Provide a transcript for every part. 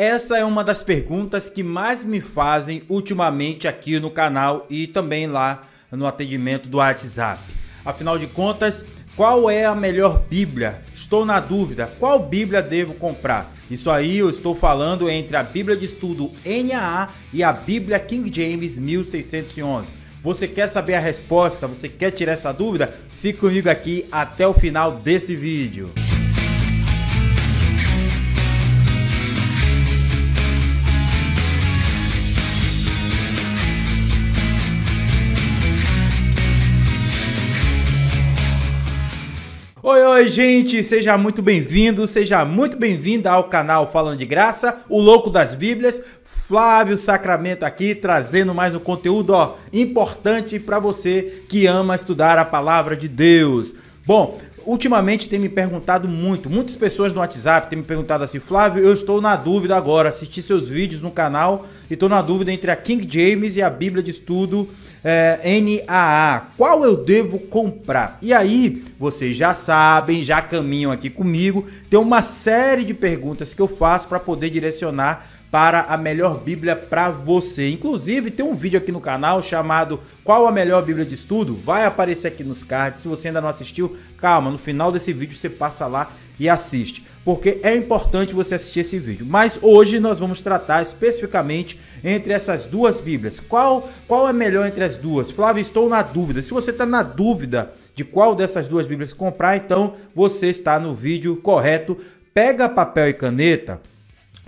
Essa é uma das perguntas que mais me fazem ultimamente aqui no canal e também lá no atendimento do WhatsApp. Afinal de contas, qual é a melhor Bíblia? Estou na dúvida, qual Bíblia devo comprar? Isso aí eu estou falando entre a Bíblia de Estudo NAA e a Bíblia King James 1611. Você quer saber a resposta? Você quer tirar essa dúvida? Fique comigo aqui até o final desse vídeo. Oi, oi, gente! Seja muito bem-vindo, seja muito bem-vinda ao canal Falando de Graça, o Louco das Bíblias. Flávio Sacramento aqui trazendo mais um conteúdo ó, importante para você que ama estudar a palavra de Deus. Bom, Ultimamente tem me perguntado muito, muitas pessoas no WhatsApp têm me perguntado assim, Flávio, eu estou na dúvida agora, assisti seus vídeos no canal e estou na dúvida entre a King James e a Bíblia de Estudo é, eh, NAA. Qual eu devo comprar? E aí, vocês já sabem, já caminham aqui comigo, tem uma série de perguntas que eu faço para poder direcionar para a melhor Bíblia para você. Inclusive, tem um vídeo aqui no canal chamado Qual a melhor Bíblia de estudo? Vai aparecer aqui nos cards. Se você ainda não assistiu, calma, no final desse vídeo você passa lá e assiste, porque é importante você assistir esse vídeo. Mas hoje nós vamos tratar especificamente entre essas duas Bíblias. Qual qual é melhor entre as duas? Flávio, estou na dúvida. Se você está na dúvida de qual dessas duas Bíblias comprar, então você está no vídeo correto. Pega papel e caneta,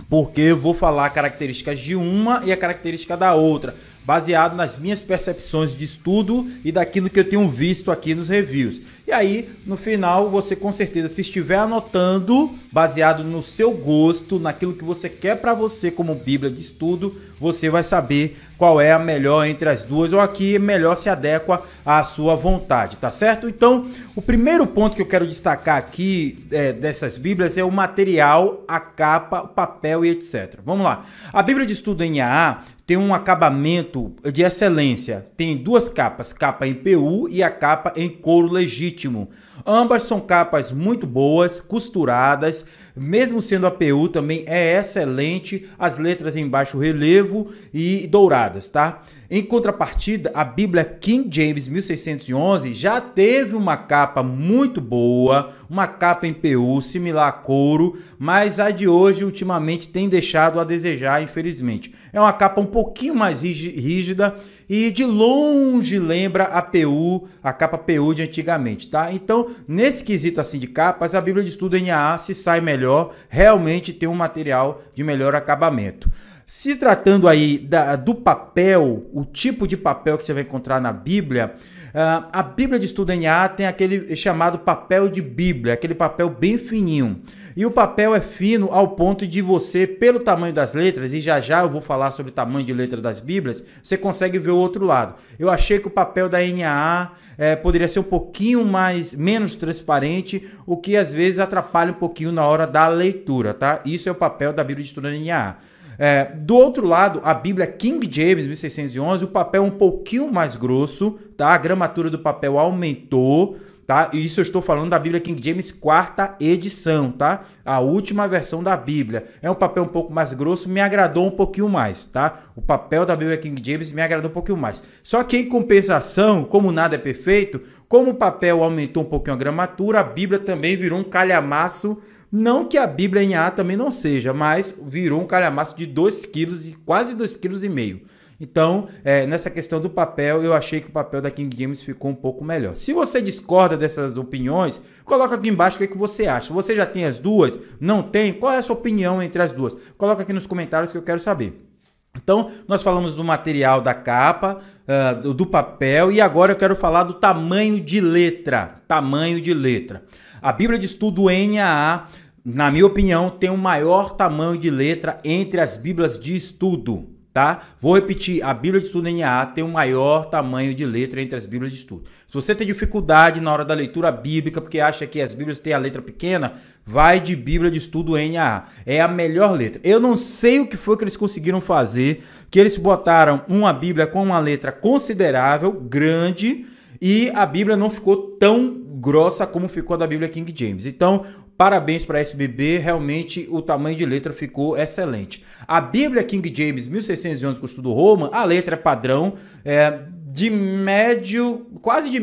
porque eu vou falar características de uma e a característica da outra baseado nas minhas percepções de estudo e daquilo que eu tenho visto aqui nos reviews. E aí, no final, você com certeza, se estiver anotando, baseado no seu gosto, naquilo que você quer para você como Bíblia de estudo, você vai saber qual é a melhor entre as duas ou a que melhor se adequa à sua vontade, tá certo? Então, o primeiro ponto que eu quero destacar aqui é, dessas Bíblias é o material, a capa, o papel e etc. Vamos lá. A Bíblia de estudo NAA tem um acabamento de excelência. Tem duas capas, capa em PU e a capa em couro legítimo. Ambas são capas muito boas, costuradas, mesmo sendo a PU também é excelente, as letras em baixo relevo e douradas, tá? Em contrapartida, a Bíblia King James 1611 já teve uma capa muito boa, uma capa em PU similar a couro, mas a de hoje ultimamente tem deixado a desejar, infelizmente. É uma capa um pouquinho mais rígida e de longe lembra a PU, a capa PU de antigamente, tá? Então, nesse quesito assim de capas, a Bíblia de Estudo NAA se sai melhor, realmente tem um material de melhor acabamento. Se tratando aí da, do papel, o tipo de papel que você vai encontrar na Bíblia, uh, a Bíblia de Estudo NA tem aquele chamado papel de Bíblia, aquele papel bem fininho. E o papel é fino ao ponto de você, pelo tamanho das letras, e já já eu vou falar sobre o tamanho de letra das Bíblias, você consegue ver o outro lado. Eu achei que o papel da NAA é, eh, poderia ser um pouquinho mais menos transparente, o que às vezes atrapalha um pouquinho na hora da leitura, tá? Isso é o papel da Bíblia de Estudo NAA. É, do outro lado, a Bíblia é King James, 1611, o papel é um pouquinho mais grosso, tá? A gramatura do papel aumentou, tá? E isso eu estou falando da Bíblia King James, quarta edição, tá? A última versão da Bíblia. É um papel um pouco mais grosso, me agradou um pouquinho mais, tá? O papel da Bíblia King James me agradou um pouquinho mais. Só que em compensação, como nada é perfeito, como o papel aumentou um pouquinho a gramatura, a Bíblia também virou um calhamaço não que a Bíblia em A também não seja, mas virou um calhamaço de 2 quilos e quase 2,5 kg. Então, é, nessa questão do papel, eu achei que o papel da King James ficou um pouco melhor. Se você discorda dessas opiniões, coloca aqui embaixo o que, é que você acha. Você já tem as duas? Não tem? Qual é a sua opinião entre as duas? Coloca aqui nos comentários que eu quero saber. Então, nós falamos do material da capa, ah, do papel e agora eu quero falar do tamanho de letra. Tamanho de letra. A Bíblia de Estudo NAA, na minha opinião, tem o maior tamanho de letra entre as Bíblias de estudo tá? Vou repetir, a Bíblia de Estudo NA tem o maior tamanho de letra entre as Bíblias de Estudo. Se você tem dificuldade na hora da leitura bíblica, porque acha que as Bíblias têm a letra pequena, vai de Bíblia de Estudo NA. É a melhor letra. Eu não sei o que foi que eles conseguiram fazer, que eles botaram uma Bíblia com uma letra considerável, grande, e a Bíblia não ficou tão grossa como ficou a da Bíblia King James. Então, Parabéns para a SBB, realmente o tamanho de letra ficou excelente. A Bíblia King James 1611 Custo do Roma, a letra é padrão, é de médio, quase de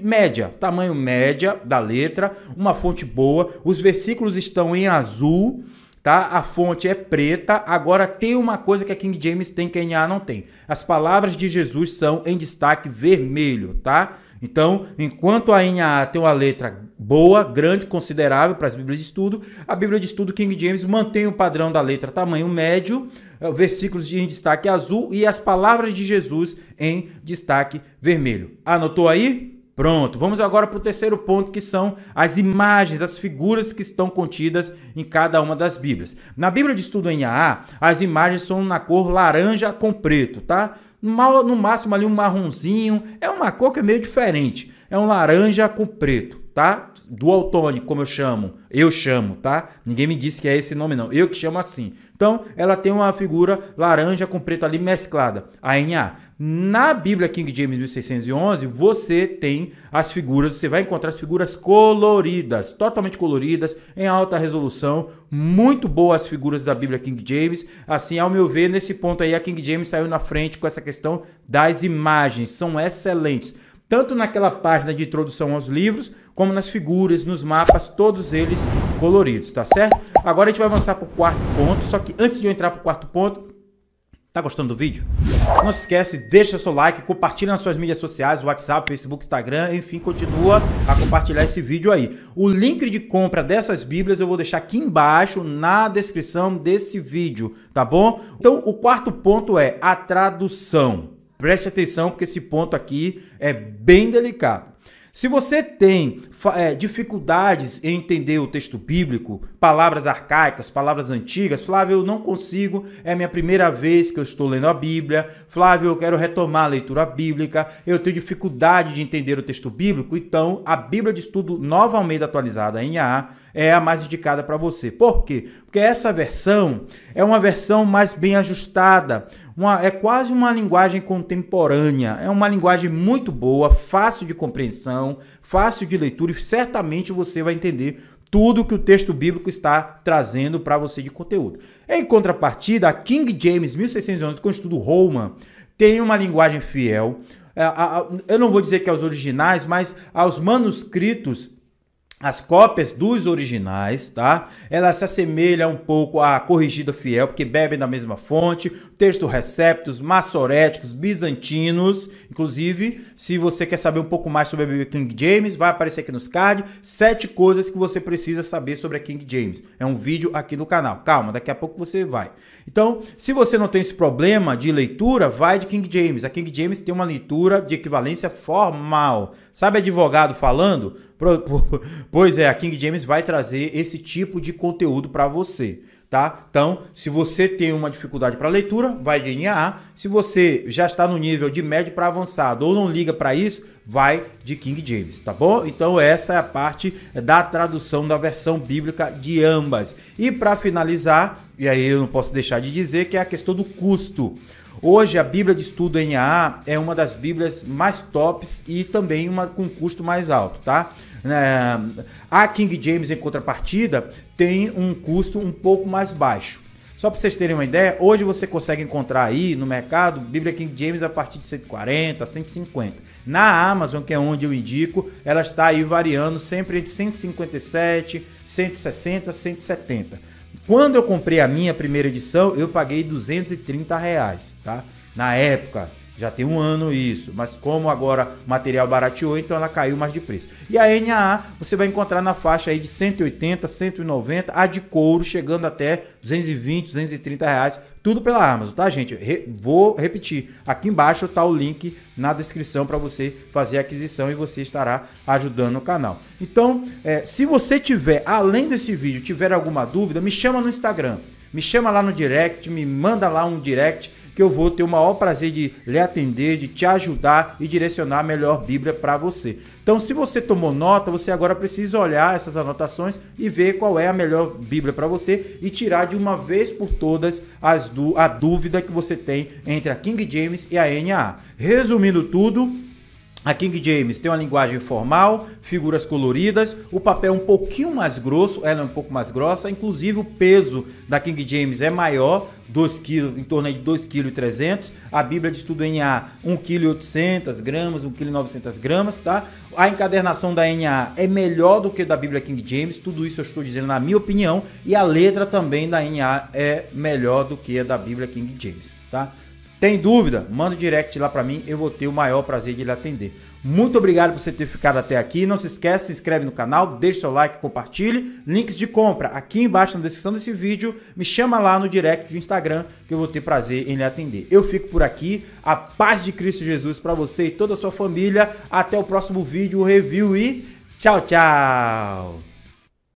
média, tamanho média da letra, uma fonte boa, os versículos estão em azul tá? A fonte é preta. Agora tem uma coisa que a King James tem que a NA não tem. As palavras de Jesus são em destaque vermelho, tá? Então, enquanto a NA tem uma letra boa, grande, considerável para as Bíblias de estudo, a Bíblia de estudo King James mantém o padrão da letra tamanho médio, eh, versículos em destaque azul e as palavras de Jesus em destaque vermelho. Anotou aí? Pronto, vamos agora para o terceiro ponto, que são as imagens, as figuras que estão contidas em cada uma das Bíblias. Na Bíblia de Estudo NAA, as imagens são na cor laranja com preto, tá? No máximo ali um marronzinho, é uma cor que é meio diferente. É um laranja com preto, tá? Dualtônico, como eu chamo. Eu chamo, tá? Ninguém me disse que é esse nome, não. Eu que chamo assim. Então, ela tem uma figura laranja com preto ali mesclada, a NA. Na Bíblia King James 1611, você tem as figuras, você vai encontrar as figuras coloridas, totalmente coloridas, em alta resolução, muito boas as figuras da Bíblia King James. Assim, ao meu ver, nesse ponto aí a King James saiu na frente com essa questão das imagens, são excelentes tanto naquela página de introdução aos livros, como nas figuras, nos mapas, todos eles coloridos, tá certo? Agora a gente vai avançar para o quarto ponto, só que antes de eu entrar para o quarto ponto, Tá gostando do vídeo? Não se esquece, deixa seu like, compartilha nas suas mídias sociais, WhatsApp, Facebook, Instagram, enfim, continua a compartilhar esse vídeo aí. O link de compra dessas bíblias eu vou deixar aqui embaixo na descrição desse vídeo, tá bom? Então, o quarto ponto é a tradução. Preste atenção, porque esse ponto aqui é bem delicado. Se você tem é, dificuldades em entender o texto bíblico, palavras arcaicas, palavras antigas, Flávio, eu não consigo, é minha primeira vez que eu estou lendo a Bíblia, Flávio, eu quero retomar a leitura bíblica, eu tenho dificuldade de entender o texto bíblico, então a Bíblia de Estudo Nova Almeida Atualizada, A, é a mais indicada para você. Por quê? Porque essa versão é uma versão mais bem ajustada, uma, é quase uma linguagem contemporânea. É uma linguagem muito boa, fácil de compreensão, fácil de leitura e certamente você vai entender tudo que o texto bíblico está trazendo para você de conteúdo. Em contrapartida, a King James 1611 com o estudo tem uma linguagem fiel. É, eu não vou dizer que é aos originais, mas aos manuscritos as cópias dos originais, tá? Ela se assemelha um pouco à corrigida fiel, porque bebem da mesma fonte, textos receptos, massoréticos, bizantinos. Inclusive, se você quer saber um pouco mais sobre a Bíblia King James, vai aparecer aqui nos cards. Sete coisas que você precisa saber sobre a King James. É um vídeo aqui no canal. Calma, daqui a pouco você vai. Então, se você não tem esse problema de leitura, vai de King James. A King James tem uma leitura de equivalência formal. Sabe advogado falando? Pois é, a King James vai trazer esse tipo de conteúdo para você tá? Então, se você tem uma dificuldade para leitura, vai de linha Se você já está no nível de médio para avançado ou não liga para isso, vai de King James, tá bom? Então essa é a parte da tradução da versão bíblica de ambas. E para finalizar, e aí eu não posso deixar de dizer que é a questão do custo. Hoje a Bíblia de Estudo NAA é uma das Bíblias mais tops e também uma com custo mais alto, tá? Né, a King James, em contrapartida, tem um custo um pouco mais baixo. Só para vocês terem uma ideia, hoje você consegue encontrar aí no mercado Bíblia King James a partir de 140, 150. Na Amazon, que é onde eu indico, ela está aí variando sempre entre 157, 160, 170. Quando eu comprei a minha primeira edição, eu paguei 230 reais, tá? Na época, já tem um ano isso, mas como agora o material barateou, então ela caiu mais de preço. E a NAA você vai encontrar na faixa aí de 180, 190, a de couro chegando até 220, 230 reais, tudo pela Amazon, tá gente? Re vou repetir, aqui embaixo tá o link na descrição para você fazer a aquisição e você estará ajudando o canal. Então, é, se você tiver, além desse vídeo, tiver alguma dúvida, me chama no Instagram, me chama lá no direct, me manda lá um direct, que eu vou ter o maior prazer de lhe atender, de te ajudar e direcionar a melhor Bíblia para você. Então, se você tomou nota, você agora precisa olhar essas anotações e ver qual é a melhor Bíblia para você e tirar de uma vez por todas as a dúvida que você tem entre a King James e a N.A. Resumindo tudo, a King James tem uma linguagem formal, figuras coloridas, o papel é um pouquinho mais grosso, ela é um pouco mais grossa, inclusive o peso da King James é maior, 2 kg, em torno de 2,3 kg. A Bíblia de Estudo NA, 1,8 gramas, 1,9 gramas, tá? A encadernação da NA é melhor do que da Bíblia King James, tudo isso eu estou dizendo na minha opinião, e a letra também da NA é melhor do que a da Bíblia King James, tá? Tem dúvida? Manda um direct lá para mim, eu vou ter o maior prazer de lhe atender. Muito obrigado por você ter ficado até aqui. Não se esquece, se inscreve no canal, deixe seu like, compartilhe. Links de compra aqui embaixo na descrição desse vídeo. Me chama lá no direct do Instagram que eu vou ter prazer em lhe atender. Eu fico por aqui. A paz de Cristo Jesus para você e toda a sua família. Até o próximo vídeo, review e tchau, tchau.